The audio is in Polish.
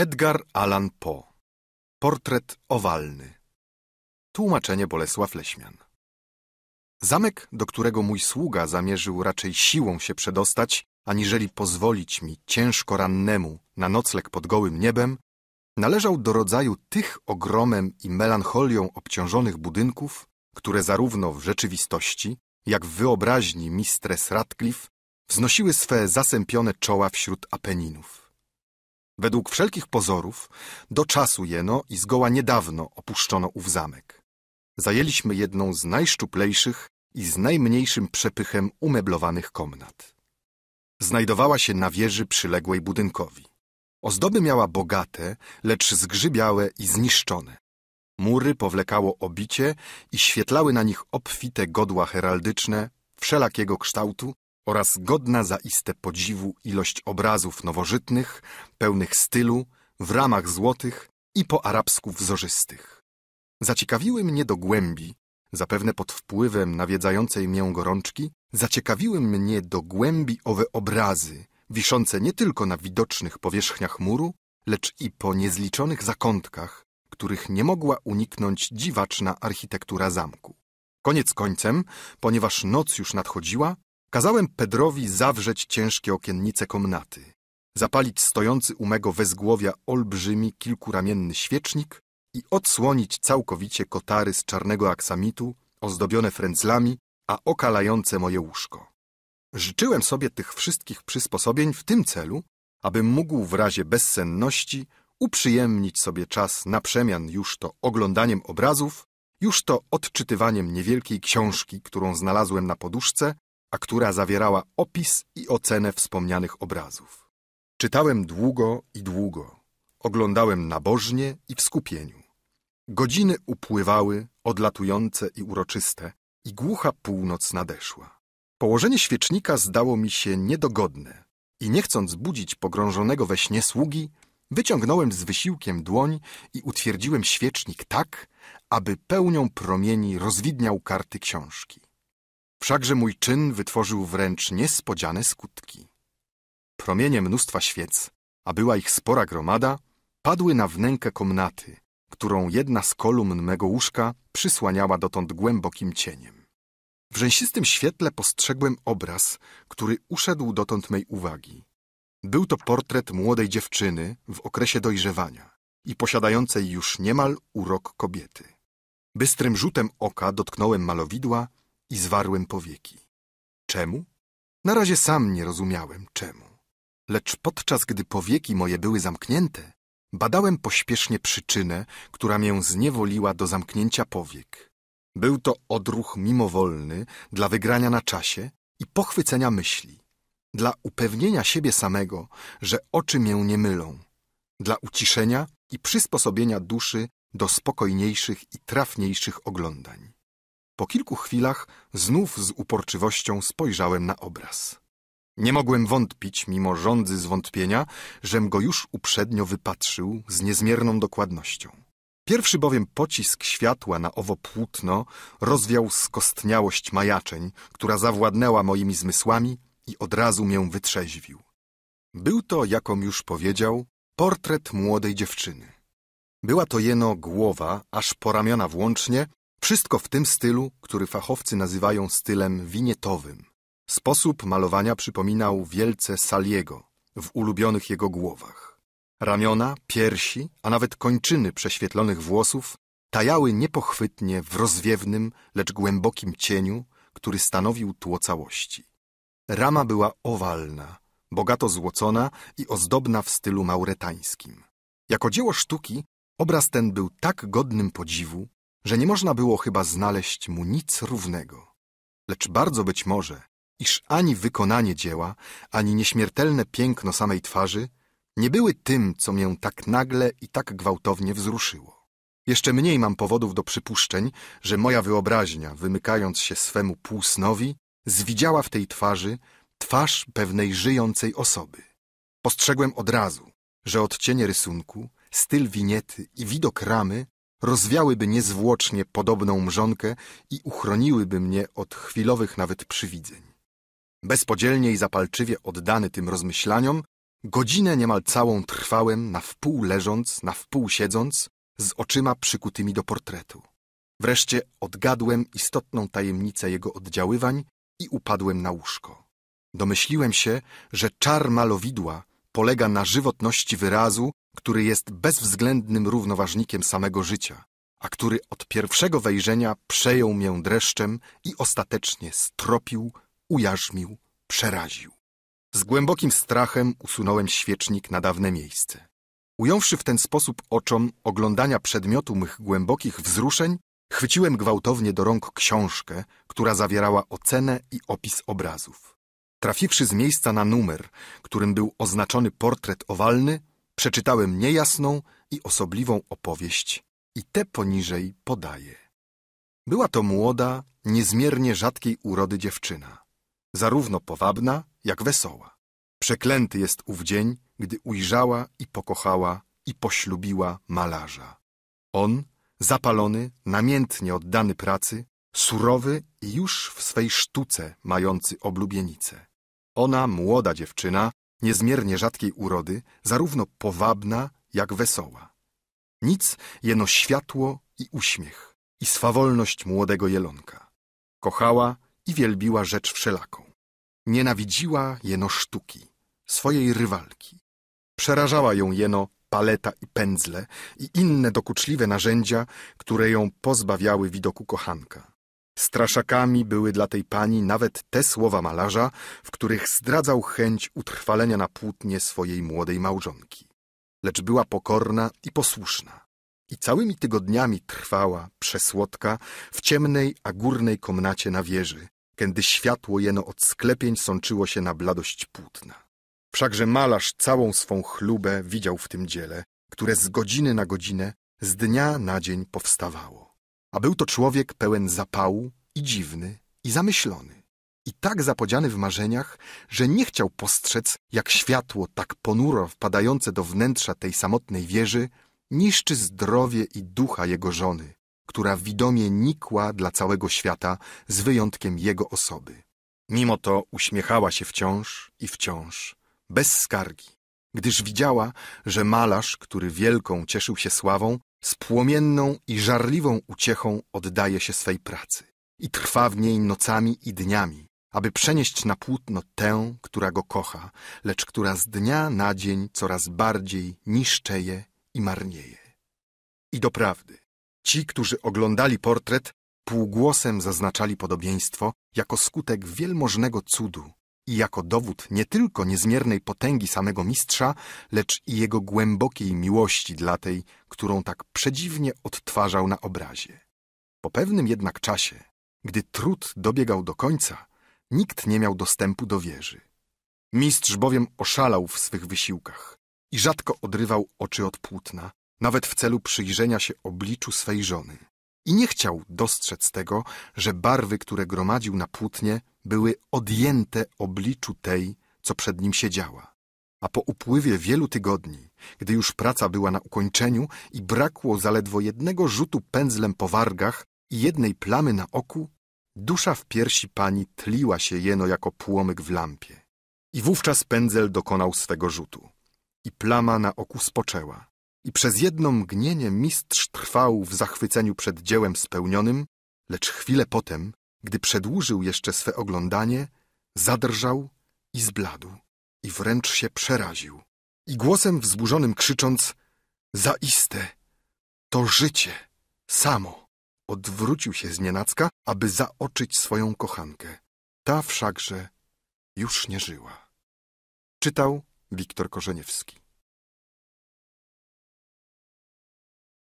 Edgar Allan Poe Portret owalny Tłumaczenie Bolesław Leśmian Zamek, do którego mój sługa zamierzył raczej siłą się przedostać, aniżeli pozwolić mi ciężko rannemu na nocleg pod gołym niebem, należał do rodzaju tych ogromem i melancholią obciążonych budynków, które zarówno w rzeczywistości, jak w wyobraźni mistrzess Radcliffe wznosiły swe zasępione czoła wśród Apeninów. Według wszelkich pozorów, do czasu jeno i zgoła niedawno opuszczono ów zamek. Zajęliśmy jedną z najszczuplejszych i z najmniejszym przepychem umeblowanych komnat. Znajdowała się na wieży przyległej budynkowi. Ozdoby miała bogate, lecz zgrzybiałe i zniszczone. Mury powlekało obicie i świetlały na nich obfite godła heraldyczne wszelakiego kształtu, oraz godna zaiste podziwu ilość obrazów nowożytnych, pełnych stylu, w ramach złotych i po arabsku wzorzystych. Zaciekawiły mnie do głębi, zapewne pod wpływem nawiedzającej mię gorączki, zaciekawiły mnie do głębi owe obrazy, wiszące nie tylko na widocznych powierzchniach muru, lecz i po niezliczonych zakątkach, których nie mogła uniknąć dziwaczna architektura zamku. Koniec końcem, ponieważ noc już nadchodziła, Kazałem Pedrowi zawrzeć ciężkie okiennice komnaty, zapalić stojący u mego wezgłowia olbrzymi kilkuramienny świecznik i odsłonić całkowicie kotary z czarnego aksamitu ozdobione frędzlami, a okalające moje łóżko. Życzyłem sobie tych wszystkich przysposobień w tym celu, abym mógł w razie bezsenności uprzyjemnić sobie czas na przemian już to oglądaniem obrazów, już to odczytywaniem niewielkiej książki, którą znalazłem na poduszce, a która zawierała opis i ocenę wspomnianych obrazów. Czytałem długo i długo, oglądałem nabożnie i w skupieniu. Godziny upływały, odlatujące i uroczyste, i głucha północ nadeszła. Położenie świecznika zdało mi się niedogodne i nie chcąc budzić pogrążonego we śnie sługi, wyciągnąłem z wysiłkiem dłoń i utwierdziłem świecznik tak, aby pełnią promieni rozwidniał karty książki. Wszakże mój czyn wytworzył wręcz niespodziane skutki. Promienie mnóstwa świec, a była ich spora gromada, padły na wnękę komnaty, którą jedna z kolumn mego łóżka przysłaniała dotąd głębokim cieniem. W rzęsistym świetle postrzegłem obraz, który uszedł dotąd mej uwagi. Był to portret młodej dziewczyny w okresie dojrzewania i posiadającej już niemal urok kobiety. Bystrym rzutem oka dotknąłem malowidła i zwarłem powieki. Czemu? Na razie sam nie rozumiałem czemu. Lecz podczas gdy powieki moje były zamknięte, badałem pośpiesznie przyczynę, która mię zniewoliła do zamknięcia powiek. Był to odruch mimowolny dla wygrania na czasie i pochwycenia myśli, dla upewnienia siebie samego, że oczy mię nie mylą, dla uciszenia i przysposobienia duszy do spokojniejszych i trafniejszych oglądań. Po kilku chwilach znów z uporczywością spojrzałem na obraz. Nie mogłem wątpić, mimo rządzy zwątpienia, żem go już uprzednio wypatrzył z niezmierną dokładnością. Pierwszy bowiem pocisk światła na owo płótno rozwiał skostniałość majaczeń, która zawładnęła moimi zmysłami i od razu mię wytrzeźwił. Był to, jakom już powiedział, portret młodej dziewczyny. Była to jeno głowa, aż po ramiona włącznie, wszystko w tym stylu, który fachowcy nazywają stylem winietowym. Sposób malowania przypominał wielce Saliego w ulubionych jego głowach. Ramiona, piersi, a nawet kończyny prześwietlonych włosów tajały niepochwytnie w rozwiewnym, lecz głębokim cieniu, który stanowił tło całości. Rama była owalna, bogato złocona i ozdobna w stylu mauretańskim. Jako dzieło sztuki obraz ten był tak godnym podziwu, że nie można było chyba znaleźć mu nic równego. Lecz bardzo być może, iż ani wykonanie dzieła, ani nieśmiertelne piękno samej twarzy nie były tym, co mnie tak nagle i tak gwałtownie wzruszyło. Jeszcze mniej mam powodów do przypuszczeń, że moja wyobraźnia, wymykając się swemu półsnowi, zwidziała w tej twarzy twarz pewnej żyjącej osoby. Postrzegłem od razu, że odcienie rysunku, styl winiety i widok ramy rozwiałyby niezwłocznie podobną mrzonkę i uchroniłyby mnie od chwilowych nawet przywidzeń. Bezpodzielnie i zapalczywie oddany tym rozmyślaniom, godzinę niemal całą trwałem, na wpół leżąc, na wpół siedząc, z oczyma przykutymi do portretu. Wreszcie odgadłem istotną tajemnicę jego oddziaływań i upadłem na łóżko. Domyśliłem się, że czar malowidła polega na żywotności wyrazu który jest bezwzględnym równoważnikiem samego życia, a który od pierwszego wejrzenia przejął mię dreszczem i ostatecznie stropił, ujarzmił, przeraził. Z głębokim strachem usunąłem świecznik na dawne miejsce. Ująwszy w ten sposób oczom oglądania przedmiotu mych głębokich wzruszeń, chwyciłem gwałtownie do rąk książkę, która zawierała ocenę i opis obrazów. Trafiwszy z miejsca na numer, którym był oznaczony portret owalny, Przeczytałem niejasną i osobliwą opowieść i te poniżej podaję. Była to młoda, niezmiernie rzadkiej urody dziewczyna, zarówno powabna, jak wesoła. Przeklęty jest ów dzień, gdy ujrzała i pokochała i poślubiła malarza. On, zapalony, namiętnie oddany pracy, surowy i już w swej sztuce mający oblubienicę. Ona, młoda dziewczyna, niezmiernie rzadkiej urody, zarówno powabna, jak wesoła. Nic, jeno światło i uśmiech, i swawolność młodego jelonka. Kochała i wielbiła rzecz wszelaką. Nienawidziła jeno sztuki, swojej rywalki. Przerażała ją jeno paleta i pędzle i inne dokuczliwe narzędzia, które ją pozbawiały widoku kochanka. Straszakami były dla tej pani nawet te słowa malarza, w których zdradzał chęć utrwalenia na płótnie swojej młodej małżonki. Lecz była pokorna i posłuszna. I całymi tygodniami trwała, przesłodka, w ciemnej, a górnej komnacie na wieży, kiedy światło jeno od sklepień sączyło się na bladość płótna. Wszakże malarz całą swą chlubę widział w tym dziele, które z godziny na godzinę, z dnia na dzień powstawało. A był to człowiek pełen zapału i dziwny i zamyślony. I tak zapodziany w marzeniach, że nie chciał postrzec, jak światło tak ponuro wpadające do wnętrza tej samotnej wieży niszczy zdrowie i ducha jego żony, która widomie nikła dla całego świata z wyjątkiem jego osoby. Mimo to uśmiechała się wciąż i wciąż, bez skargi, gdyż widziała, że malarz, który wielką cieszył się sławą, z płomienną i żarliwą uciechą oddaje się swej pracy i trwa w niej nocami i dniami, aby przenieść na płótno tę, która go kocha, lecz która z dnia na dzień coraz bardziej niszczeje i marnieje. I doprawdy, ci, którzy oglądali portret, półgłosem zaznaczali podobieństwo jako skutek wielmożnego cudu, i jako dowód nie tylko niezmiernej potęgi samego mistrza, lecz i jego głębokiej miłości dla tej, którą tak przedziwnie odtwarzał na obrazie. Po pewnym jednak czasie, gdy trud dobiegał do końca, nikt nie miał dostępu do wieży. Mistrz bowiem oszalał w swych wysiłkach i rzadko odrywał oczy od płótna, nawet w celu przyjrzenia się obliczu swej żony. I nie chciał dostrzec tego, że barwy, które gromadził na płótnie, były odjęte obliczu tej, co przed nim siedziała. A po upływie wielu tygodni, gdy już praca była na ukończeniu i brakło zaledwo jednego rzutu pędzlem po wargach i jednej plamy na oku, dusza w piersi pani tliła się jeno jako płomyk w lampie. I wówczas pędzel dokonał swego rzutu. I plama na oku spoczęła. I przez jedno mgnienie mistrz trwał w zachwyceniu przed dziełem spełnionym, lecz chwilę potem gdy przedłużył jeszcze swe oglądanie, zadrżał i zbladł i wręcz się przeraził. I głosem wzburzonym krzycząc, zaiste, to życie, samo, odwrócił się z nienacka, aby zaoczyć swoją kochankę. Ta wszakże już nie żyła. Czytał Wiktor Korzeniewski.